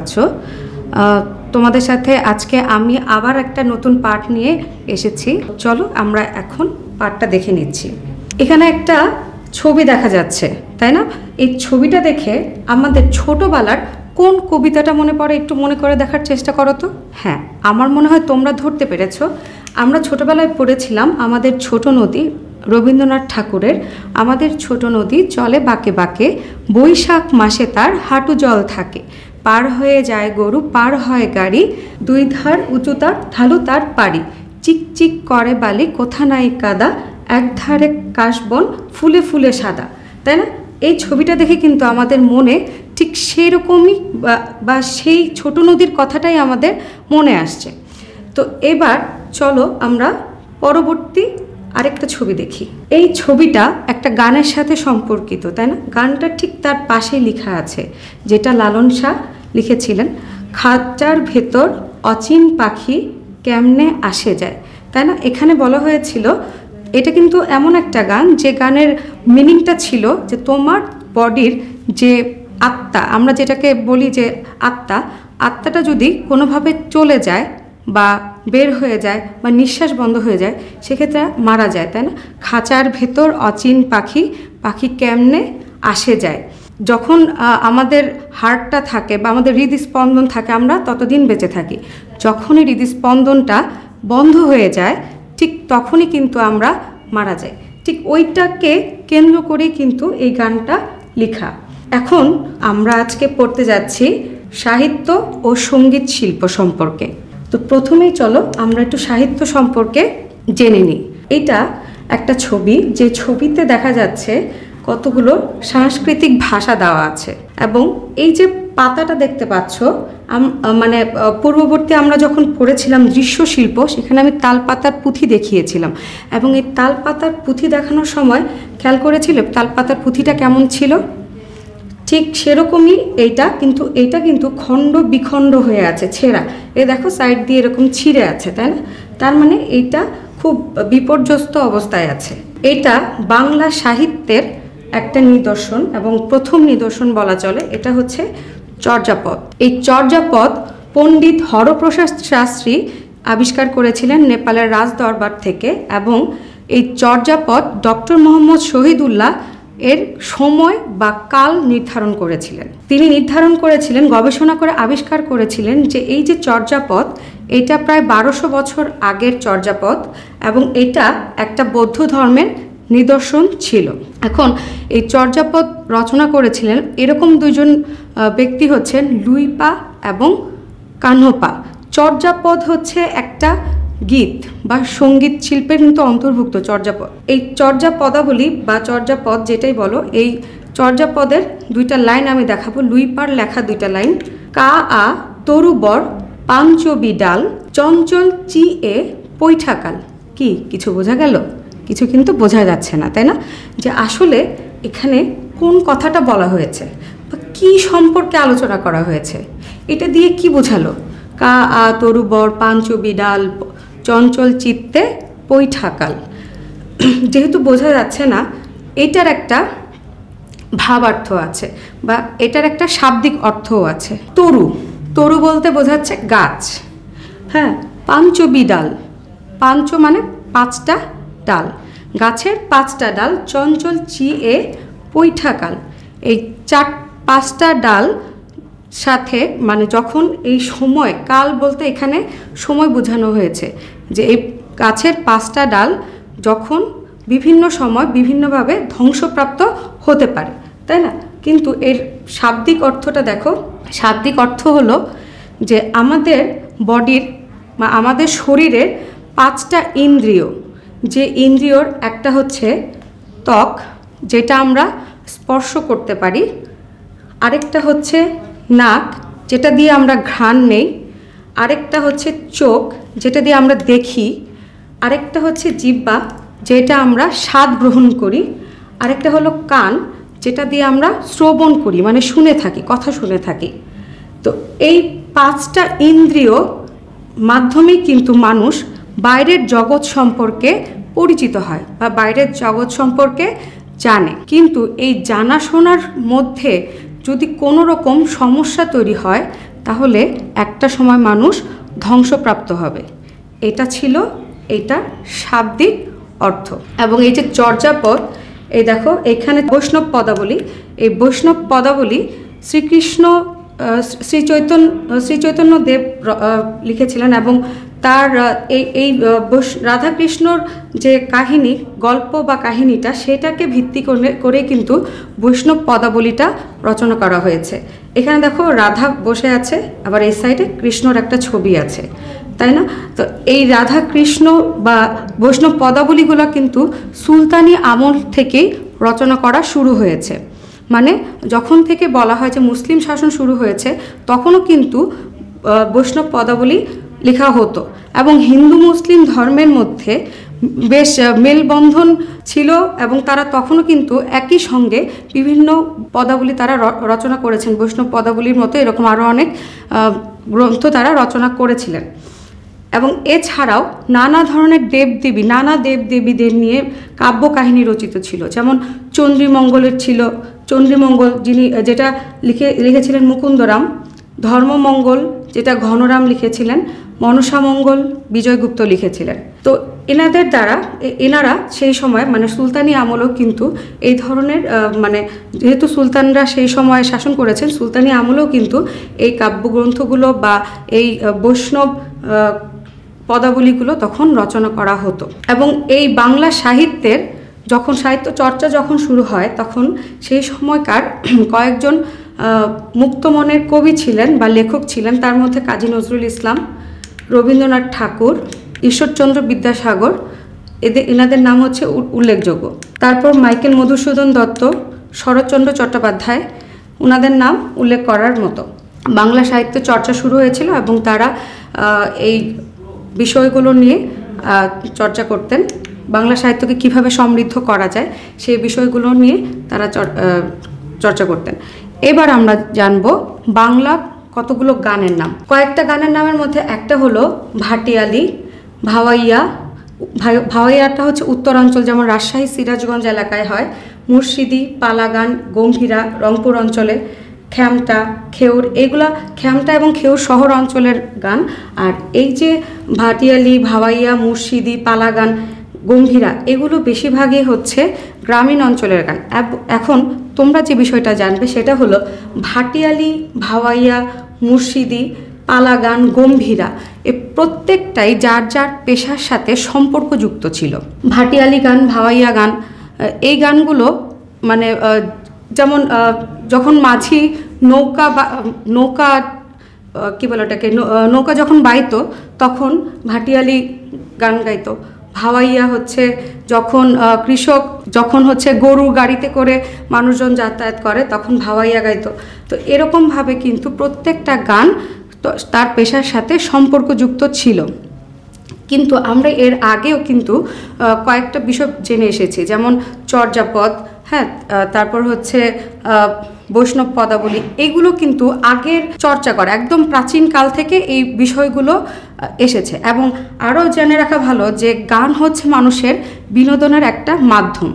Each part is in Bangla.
আছো তোমাদের সাথে আজকে আমি আবার একটা নতুন পাঠ নিয়ে এসেছি চলো আমরা এখন পাঠটা দেখে নিচ্ছি এখানে একটা ছবি দেখা যাচ্ছে তাই না এই ছবিটা দেখে আমাদের ছোটোবেলার কোন কবিতাটা মনে পড়ে একটু মনে করে দেখার চেষ্টা করো তো হ্যাঁ আমার মনে হয় তোমরা ধরতে পেরেছ আমরা ছোটোবেলায় পড়েছিলাম আমাদের ছোট নদী রবীন্দ্রনাথ ঠাকুরের আমাদের ছোট নদী চলে বাঁকে বাঁকে বৈশাখ মাসে তার হাঁটু জল থাকে পার হয়ে যায় গরু পার হয় গাড়ি দুই ধার উঁচু তার ঢালু তার পারি চিকচিক করে বালি কোথা নাই কাদা এক ধারে কাশবন ফুলে ফুলে সাদা তাই না এই ছবিটা দেখে কিন্তু আমাদের মনে ঠিক সেই রকমই বা সেই ছোট নদীর কথাটাই আমাদের মনে আসছে তো এবার চলো আমরা পরবর্তী আরেকটা ছবি দেখি এই ছবিটা একটা গানের সাথে সম্পর্কিত তাই না গানটা ঠিক তার পাশে লেখা আছে যেটা লালন শাহ লিখেছিলেন খাঁচার ভেতর অচিন পাখি কেমনে আসে যায় তাই না এখানে বলা হয়েছিল এটা কিন্তু এমন একটা গান যে গানের মিনিংটা ছিল যে তোমার বডির যে আত্মা আমরা যেটাকে বলি যে আত্মা আত্মাটা যদি কোনোভাবে চলে যায় বা বের হয়ে যায় বা নিঃশ্বাস বন্ধ হয়ে যায় সেক্ষেত্রে মারা যায় তাই না খাঁচার ভেতর অচিন পাখি পাখি কেমনে আসে যায় যখন আমাদের হার্টটা থাকে বা আমাদের হৃদস্পন্দন থাকে আমরা ততদিন বেঁচে থাকি যখনই হৃদস্পন্দনটা বন্ধ হয়ে যায় ঠিক তখনই কিন্তু আমরা মারা যাই ঠিক ওইটাকে কেন্দ্র করেই কিন্তু এই গানটা লেখা এখন আমরা আজকে পড়তে যাচ্ছি সাহিত্য ও সঙ্গীত শিল্প সম্পর্কে তো প্রথমেই চলো আমরা একটু সাহিত্য সম্পর্কে জেনে নিই এটা একটা ছবি যে ছবিতে দেখা যাচ্ছে কতগুলো সাংস্কৃতিক ভাষা দেওয়া আছে এবং এই যে পাতাটা দেখতে পাচ্ছ মানে পূর্ববর্তী আমরা যখন পড়েছিলাম দৃশ্য শিল্প সেখানে আমি তালপাতার পুঁথি দেখিয়েছিলাম এবং এই তালপাতার পুঁথি দেখানোর সময় খেয়াল করেছিল তালপাতার পুঁথিটা কেমন ছিল ঠিক সেরকমই এইটা কিন্তু এইটা কিন্তু খণ্ড বিখণ্ড হয়ে আছে ছেঁড়া এ দেখো সাইড দিয়ে এরকম ছিঁড়ে আছে তাই না তার মানে এইটা খুব বিপর্যস্ত অবস্থায় আছে এটা বাংলা সাহিত্যের একটা নিদর্শন এবং প্রথম নিদর্শন বলা চলে এটা হচ্ছে চর্যাপদ এই চর্যাপদ পণ্ডিত হরপ্রসাদ শাস্ত্রী আবিষ্কার করেছিলেন নেপালের রাজ দরবার থেকে এবং এই চর্যাপদ ডক্টর মোহাম্মদ শহীদুল্লাহ এর সময় বা কাল নির্ধারণ করেছিলেন তিনি নির্ধারণ করেছিলেন গবেষণা করে আবিষ্কার করেছিলেন যে এই যে চর্যাপদ এটা প্রায় বারোশো বছর আগের চর্যাপদ এবং এটা একটা বৌদ্ধ ধর্মের নিদর্শন ছিল এখন এই চর্যাপদ রচনা করেছিলেন এরকম দুজন ব্যক্তি হচ্ছেন লুইপা এবং কানোপা চর্যাপদ হচ্ছে একটা গীত বা সঙ্গীত শিল্পের কিন্তু অন্তর্ভুক্ত চর্যাপদ এই চর্যাপদাবলী বা চর্যাপদ যেটাই বলো এই চর্যাপদের দুইটা লাইন আমি দেখাবো লুইপার লেখা দুইটা লাইন কা আ তরুবর পাঞ্চবি ডাল চঞ্চল চি এ পৈঠাকাল কি কিছু বোঝা গেল কিছু কিন্তু বোঝা যাচ্ছে না তাই না যে আসলে এখানে কোন কথাটা বলা হয়েছে বা কী সম্পর্কে আলোচনা করা হয়েছে এটা দিয়ে কি বোঝালো কা আ তরুবর পাঞ্চবি বিড়াল চঞ্চল চিত্তে পৈঠাকাল যেহেতু বোঝা যাচ্ছে না এটার একটা ভাবার্থ আছে বা এটার একটা শাব্দিক অর্থও আছে তরু তরু বলতে বোঝাচ্ছে গাছ হ্যাঁ পাঞ্চ বিড়াল পাঞ্চ মানে পাঁচটা ডাল গাছের পাঁচটা ডাল চঞ্চল চিয়ে পৈঠাকাল এই চার পাঁচটা ডাল সাথে মানে যখন এই সময় কাল বলতে এখানে সময় বোঝানো হয়েছে যে এই গাছের পাঁচটা ডাল যখন বিভিন্ন সময় বিভিন্নভাবে ধ্বংসপ্রাপ্ত হতে পারে তাই না কিন্তু এর শাব্দিক অর্থটা দেখো শাব্দিক অর্থ হলো যে আমাদের বডির বা আমাদের শরীরের পাঁচটা ইন্দ্রিয় যে ইন্দ্রিয়র একটা হচ্ছে ত্বক যেটা আমরা স্পর্শ করতে পারি আরেকটা হচ্ছে নাক যেটা দিয়ে আমরা ঘ্রাণ নেই আরেকটা হচ্ছে চোখ যেটা দিয়ে আমরা দেখি আরেকটা হচ্ছে জিব্বা যেটা আমরা স্বাদ গ্রহণ করি আরেকটা হলো কান যেটা দিয়ে আমরা শ্রবণ করি মানে শুনে থাকি কথা শুনে থাকি তো এই পাঁচটা ইন্দ্রিয় মাধ্যমেই কিন্তু মানুষ বাইরের জগৎ সম্পর্কে পরিচিত হয় বা বাইরের জগৎ সম্পর্কে জানে কিন্তু এই জানাশোনার মধ্যে যদি কোনো রকম সমস্যা তৈরি হয় তাহলে একটা সময় মানুষ ধ্বংসপ্রাপ্ত হবে এটা ছিল এটা শাব্দিক অর্থ এবং এই যে চর্যাপদ এই দেখো এখানে বৈষ্ণব পদাবলী এই বৈষ্ণব পদাবলী শ্রীকৃষ্ণ শ্রী চৈতন্য শ্রী চৈতন্য দেব লিখেছিলেন এবং তার এই এই রাধাকৃষ্ণর যে কাহিনী গল্প বা কাহিনীটা সেটাকে ভিত্তি করে করে কিন্তু বৈষ্ণব পদাবলীটা রচনা করা হয়েছে এখানে দেখো রাধা বসে আছে আবার এই সাইডে কৃষ্ণর একটা ছবি আছে তাই না তো এই রাধা কৃষ্ণ বা বৈষ্ণব পদাবলীগুলো কিন্তু সুলতানি আমল থেকেই রচনা করা শুরু হয়েছে মানে যখন থেকে বলা হয় যে মুসলিম শাসন শুরু হয়েছে তখনও কিন্তু বৈষ্ণব পদাবলী লেখা হতো এবং হিন্দু মুসলিম ধর্মের মধ্যে বেশ মেলবন্ধন ছিল এবং তারা তখনও কিন্তু একই সঙ্গে বিভিন্ন পদাবলী তারা রচনা করেছেন বৈষ্ণব পদাবলীর মতো এরকম আরও অনেক গ্রন্থ তারা রচনা করেছিলেন এবং এছাড়াও নানা ধরনের দেবদেবী নানা দেবদেবীদের নিয়ে কাহিনী রচিত ছিল যেমন চণ্ডীমঙ্গলের ছিল চণ্ডীমঙ্গল যিনি যেটা লিখে লিখেছিলেন মুকুন্দরাম ধর্মমঙ্গল যেটা ঘনরাম লিখেছিলেন মনসামঙ্গল বিজয়গুপ্ত লিখেছিলেন তো এনাদের দ্বারা এনারা সেই সময় মানে সুলতানি আমলও কিন্তু এই ধরনের মানে যেহেতু সুলতানরা সেই সময় শাসন করেছেন সুলতানি আমলেও কিন্তু এই কাব্যগ্রন্থগুলো বা এই বৈষ্ণব পদাবলীগুলো তখন রচনা করা হতো এবং এই বাংলা সাহিত্যের যখন সাহিত্য চর্চা যখন শুরু হয় তখন সেই সময়কার কয়েকজন মুক্তমনের কবি ছিলেন বা লেখক ছিলেন তার মধ্যে কাজী নজরুল ইসলাম রবীন্দ্রনাথ ঠাকুর ঈশ্বরচন্দ্র বিদ্যাসাগর এদের এনাদের নাম হচ্ছে উল্লেখযোগ্য তারপর মাইকেল মধুসূদন দত্ত শরৎচন্দ্র চট্টোপাধ্যায় ওনাদের নাম উল্লেখ করার মতো বাংলা সাহিত্য চর্চা শুরু হয়েছিল এবং তারা এই বিষয়গুলো নিয়ে চর্চা করতেন বাংলা সাহিত্যকে কিভাবে সমৃদ্ধ করা যায় সেই বিষয়গুলো নিয়ে তারা চর্চা করতেন এবার আমরা জানব বাংলা কতগুলো গানের নাম কয়েকটা গানের নামের মধ্যে একটা হলো ভাটিয়ালি ভাওয়াইয়া ভাওয়াইয়াটা হচ্ছে উত্তরাঞ্চল যেমন রাজশাহী সিরাজগঞ্জ এলাকায় হয় মুর্শিদি পালাগান গম্ভীরা রংপুর অঞ্চলে খ্যামটা খেউর এগুলা খ্যামটা এবং খেউর শহর অঞ্চলের গান আর এই যে ভাটিয়ালি ভাওয়াইয়া মুর্শিদি পালাগান গম্ভীরা এগুলো বেশিরভাগই হচ্ছে গ্রামীণ অঞ্চলের গান এখন তোমরা যে বিষয়টা জানবে সেটা হলো ভাটিয়ালি ভাওয়াইয়া মুর্শিদি পালাগান গম্ভীরা এ প্রত্যেকটাই যার যার পেশার সাথে সম্পর্কযুক্ত ছিল ভাটিয়ালি গান ভাওয়াইয়া গান এই গানগুলো মানে যেমন যখন মাঝি নৌকা বা নৌকা কী বলে ওটাকে নৌকা যখন বাইতো তখন ভাটিয়ালি গান গাইতো ভাওয়াইয়া হচ্ছে যখন কৃষক যখন হচ্ছে গরু গাড়িতে করে মানুষজন যাতায়াত করে তখন ভাওয়াইয়া গাইতো তো এরকমভাবে কিন্তু প্রত্যেকটা গান তার পেশার সাথে সম্পর্কযুক্ত ছিল কিন্তু আমরা এর আগেও কিন্তু কয়েকটা বিষয় জেনে এসেছি যেমন চর্যাপদ হ্যাঁ তারপর হচ্ছে বৈষ্ণব পদাবলী এগুলো কিন্তু আগের চর্চা করে একদম প্রাচীনকাল থেকে এই বিষয়গুলো এসেছে এবং আরও জেনে রাখা ভালো যে গান হচ্ছে মানুষের বিনোদনের একটা মাধ্যম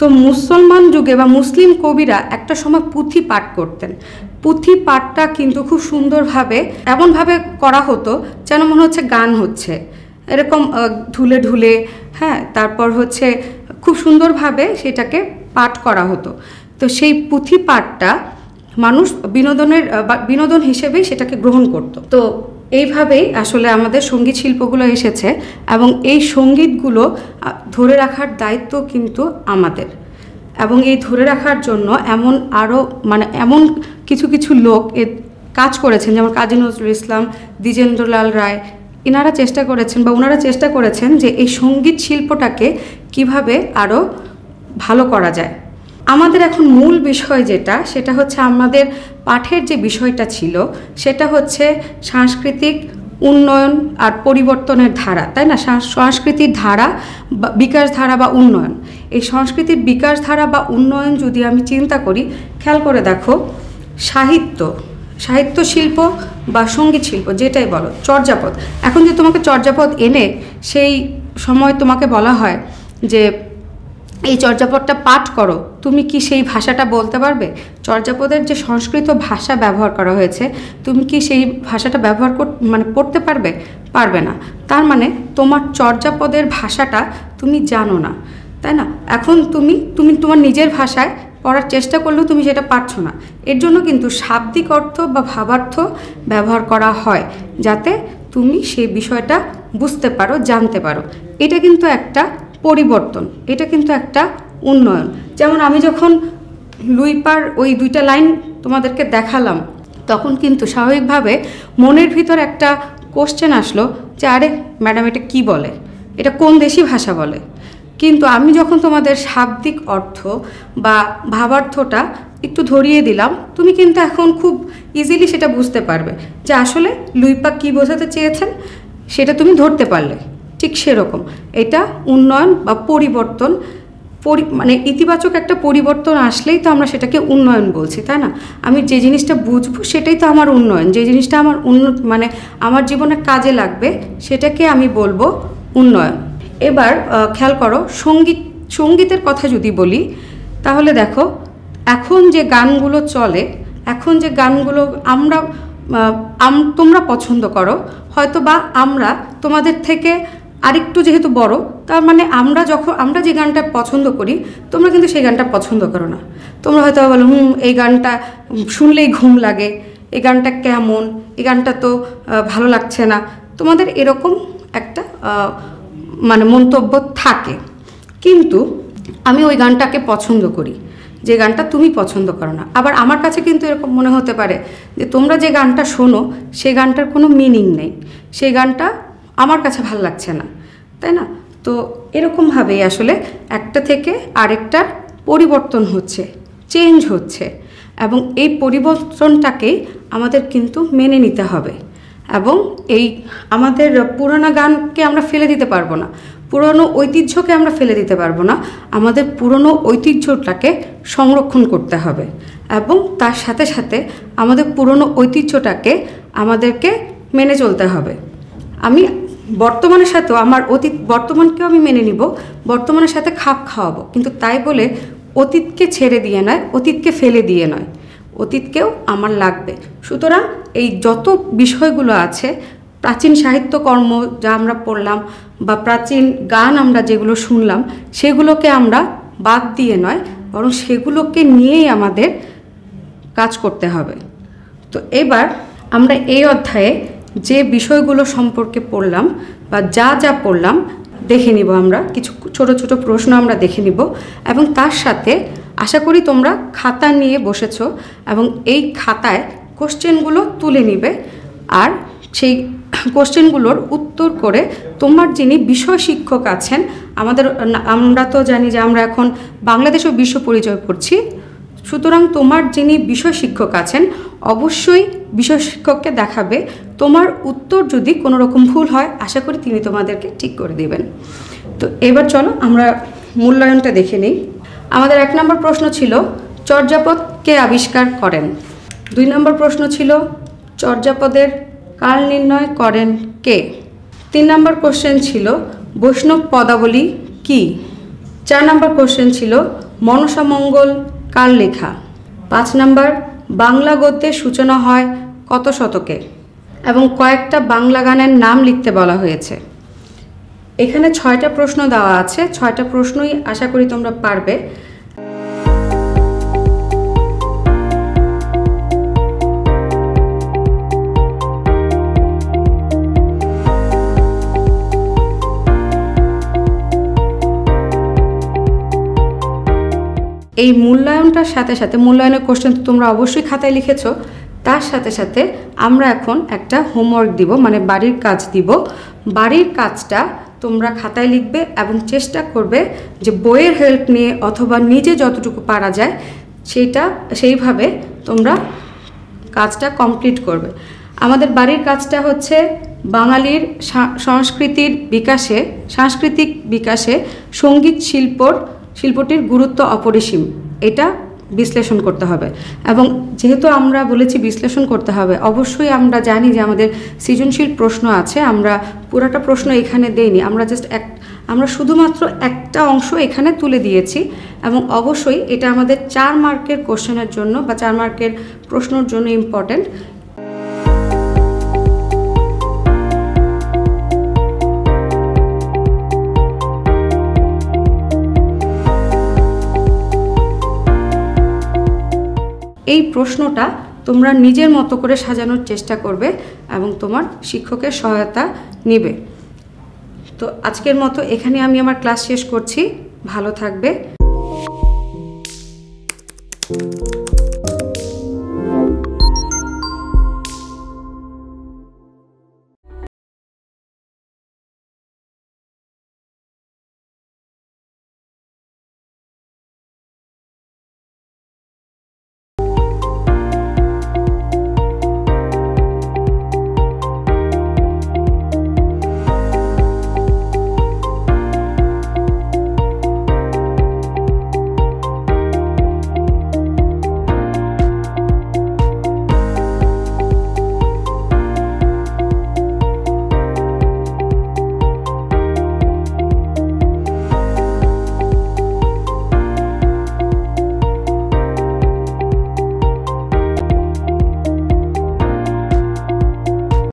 তো মুসলমান যুগে বা মুসলিম কবিরা একটা সময় পুঁথি পাঠ করতেন পুঁথি পাঠটা কিন্তু খুব সুন্দরভাবে এমনভাবে করা হতো যেন মনে হচ্ছে গান হচ্ছে এরকম ঢুলে ঢুলে হ্যাঁ তারপর হচ্ছে খুব সুন্দরভাবে সেটাকে পাঠ করা হতো তো সেই পুঁথি পাঠটা মানুষ বিনোদনের বিনোদন হিসেবেই সেটাকে গ্রহণ করত তো এইভাবেই আসলে আমাদের সঙ্গীত শিল্পগুলো এসেছে এবং এই সঙ্গীতগুলো ধরে রাখার দায়িত্ব কিন্তু আমাদের এবং এই ধরে রাখার জন্য এমন আরও মানে এমন কিছু কিছু লোক এ কাজ করেছেন যেমন কাজী নজরুল ইসলাম দ্বিজেন্দ্রলাল রায় এনারা চেষ্টা করেছেন বা ওনারা চেষ্টা করেছেন যে এই সঙ্গীত শিল্পটাকে কিভাবে আরও ভালো করা যায় আমাদের এখন মূল বিষয় যেটা সেটা হচ্ছে আমাদের পাঠের যে বিষয়টা ছিল সেটা হচ্ছে সাংস্কৃতিক উন্নয়ন আর পরিবর্তনের ধারা তাই না সংস্কৃতির ধারা বিকাশ ধারা বা উন্নয়ন এই সংস্কৃতির বিকাশ ধারা বা উন্নয়ন যদি আমি চিন্তা করি খেয়াল করে দেখো সাহিত্য সাহিত্য শিল্প বা সঙ্গীত শিল্প যেটাই বলো চর্যাপদ এখন যে তোমাকে চর্যাপদ এনে সেই সময় তোমাকে বলা হয় যে এই চর্যাপদটা পাঠ করো তুমি কি সেই ভাষাটা বলতে পারবে চর্যাপদের যে সংস্কৃত ভাষা ব্যবহার করা হয়েছে তুমি কি সেই ভাষাটা ব্যবহার কর মানে পড়তে পারবে পারবে না তার মানে তোমার চর্যাপদের ভাষাটা তুমি জানো না তাই না এখন তুমি তুমি তোমার নিজের ভাষায় পড়ার চেষ্টা করলেও তুমি সেটা পারছো না এর জন্য কিন্তু শাব্দিক অর্থ বা ভাবার্থ ব্যবহার করা হয় যাতে তুমি সেই বিষয়টা বুঝতে পারো জানতে পারো এটা কিন্তু একটা পরিবর্তন এটা কিন্তু একটা উন্নয়ন যেমন আমি যখন লুইপার ওই দুইটা লাইন তোমাদেরকে দেখালাম তখন কিন্তু স্বাভাবিকভাবে মনের ভিতর একটা কোশ্চেন আসলো যে আরে ম্যাডাম এটা কি বলে এটা কোন দেশি ভাষা বলে কিন্তু আমি যখন তোমাদের শাব্দিক অর্থ বা ভাবার্থটা একটু ধরিয়ে দিলাম তুমি কিন্তু এখন খুব ইজিলি সেটা বুঝতে পারবে যে আসলে লুইপা কী বোঝাতে চেয়েছেন সেটা তুমি ধরতে পারলে ঠিক সেরকম এটা উন্নয়ন বা পরিবর্তন পরি মানে ইতিবাচক একটা পরিবর্তন আসলেই তো আমরা সেটাকে উন্নয়ন বলছি তাই না আমি যে জিনিসটা বুঝবো সেটাই তো আমার উন্নয়ন যে জিনিসটা আমার উন্নত মানে আমার জীবনে কাজে লাগবে সেটাকে আমি বলবো উন্নয়ন এবার খেয়াল করো সঙ্গীত সঙ্গীতের কথা যদি বলি তাহলে দেখো এখন যে গানগুলো চলে এখন যে গানগুলো আমরা আম তোমরা পছন্দ করো হয়তো বা আমরা তোমাদের থেকে আরেকটু যেহেতু বড় তার মানে আমরা যখন আমরা যে গানটা পছন্দ করি তোমরা কিন্তু সেই গানটা পছন্দ করো না তোমরা হয়তো বলো হুম এই গানটা শুনলেই ঘুম লাগে এই গানটা কেমন এই গানটা তো ভালো লাগছে না তোমাদের এরকম একটা মানে মন্তব্য থাকে কিন্তু আমি ওই গানটাকে পছন্দ করি যে গানটা তুমি পছন্দ করো না আবার আমার কাছে কিন্তু এরকম মনে হতে পারে যে তোমরা যে গানটা শোনো সেই গানটার কোনো মিনিং নেই সেই গানটা আমার কাছে ভাল লাগছে না তাই না তো এরকমভাবেই আসলে একটা থেকে আরেকটার পরিবর্তন হচ্ছে চেঞ্জ হচ্ছে এবং এই পরিবর্তনটাকেই আমাদের কিন্তু মেনে নিতে হবে এবং এই আমাদের পুরোনো গানকে আমরা ফেলে দিতে পারবো না পুরনো ঐতিহ্যকে আমরা ফেলে দিতে পারবো না আমাদের পুরনো ঐতিহ্যটাকে সংরক্ষণ করতে হবে এবং তার সাথে সাথে আমাদের পুরনো ঐতিহ্যটাকে আমাদেরকে মেনে চলতে হবে আমি বর্তমানের সাথেও আমার অতীত বর্তমানকেও আমি মেনে নিব বর্তমানের সাথে খাপ খাওয়াবো কিন্তু তাই বলে অতীতকে ছেড়ে দিয়ে নয় অতীতকে ফেলে দিয়ে নয় অতীতকেও আমার লাগবে সুতরাং এই যত বিষয়গুলো আছে প্রাচীন সাহিত্যকর্ম যা আমরা পড়লাম বা প্রাচীন গান আমরা যেগুলো শুনলাম সেগুলোকে আমরা বাদ দিয়ে নয় বরং সেগুলোকে নিয়েই আমাদের কাজ করতে হবে তো এবার আমরা এই অধ্যায়ে যে বিষয়গুলো সম্পর্কে পড়লাম বা যা যা পড়লাম দেখে নিব আমরা কিছু ছোট ছোট প্রশ্ন আমরা দেখে নিব এবং তার সাথে আশা করি তোমরা খাতা নিয়ে বসেছ এবং এই খাতায় কোশ্চেনগুলো তুলে নিবে আর সেই কোশ্চেনগুলোর উত্তর করে তোমার যিনি বিষয় শিক্ষক আছেন আমাদের আমরা তো জানি যে আমরা এখন বাংলাদেশও বিশ্ব পরিচয় করছি সুতরাং তোমার যিনি বিষয় শিক্ষক আছেন অবশ্যই বিষয় শিক্ষককে দেখাবে তোমার উত্তর যদি কোনো রকম ভুল হয় আশা করি তিনি তোমাদেরকে ঠিক করে দেবেন তো এবার চলো আমরা মূল্যায়নটা দেখে নিই আমাদের এক নম্বর প্রশ্ন ছিল চর্যাপদ কে আবিষ্কার করেন দুই নম্বর প্রশ্ন ছিল চর্যাপদের কাল নির্ণয় করেন কে তিন নম্বর কোশ্চেন ছিল বৈষ্ণব পদাবলী কি চার নম্বর কোশ্চেন ছিল মনসামঙ্গল কাল লেখা পাঁচ নম্বর বাংলা গদ্যের সূচনা হয় কত শতকে এবং কয়েকটা বাংলা গানের নাম লিখতে বলা হয়েছে এখানে ছয়টা প্রশ্ন দেওয়া আছে ছয়টা প্রশ্নই আশা করি তোমরা পারবে এই মূল্যায়নটার সাথে সাথে মূল্যায়নের কোশ্চেন তোমরা অবশ্যই খাতায় লিখেছো তার সাথে সাথে আমরা এখন একটা হোমওয়ার্ক দিব মানে বাড়ির কাজ দিব বাড়ির কাজটা তোমরা খাতায় লিখবে এবং চেষ্টা করবে যে বইয়ের হেল্প নিয়ে অথবা নিজে যতটুকু পারা যায় সেইটা সেইভাবে তোমরা কাজটা কমপ্লিট করবে আমাদের বাড়ির কাজটা হচ্ছে বাঙালির সংস্কৃতির বিকাশে সাংস্কৃতিক বিকাশে সঙ্গীত শিল্পর শিল্পটির গুরুত্ব অপরিসীম এটা বিশ্লেষণ করতে হবে এবং যেহেতু আমরা বলেছি বিশ্লেষণ করতে হবে অবশ্যই আমরা জানি যে আমাদের সৃজনশীল প্রশ্ন আছে আমরা পুরাটা প্রশ্ন এখানে দেইনি আমরা জাস্ট এক আমরা শুধুমাত্র একটা অংশ এখানে তুলে দিয়েছি এবং অবশ্যই এটা আমাদের চার মার্কের কোশ্চেনের জন্য বা চার মার্কের প্রশ্নর জন্য ইম্পর্ট্যান্ট এই প্রশ্নটা তোমরা নিজের মতো করে সাজানোর চেষ্টা করবে এবং তোমার শিক্ষকের সহায়তা নেবে তো আজকের মতো এখানে আমি আমার ক্লাস শেষ করছি ভালো থাকবে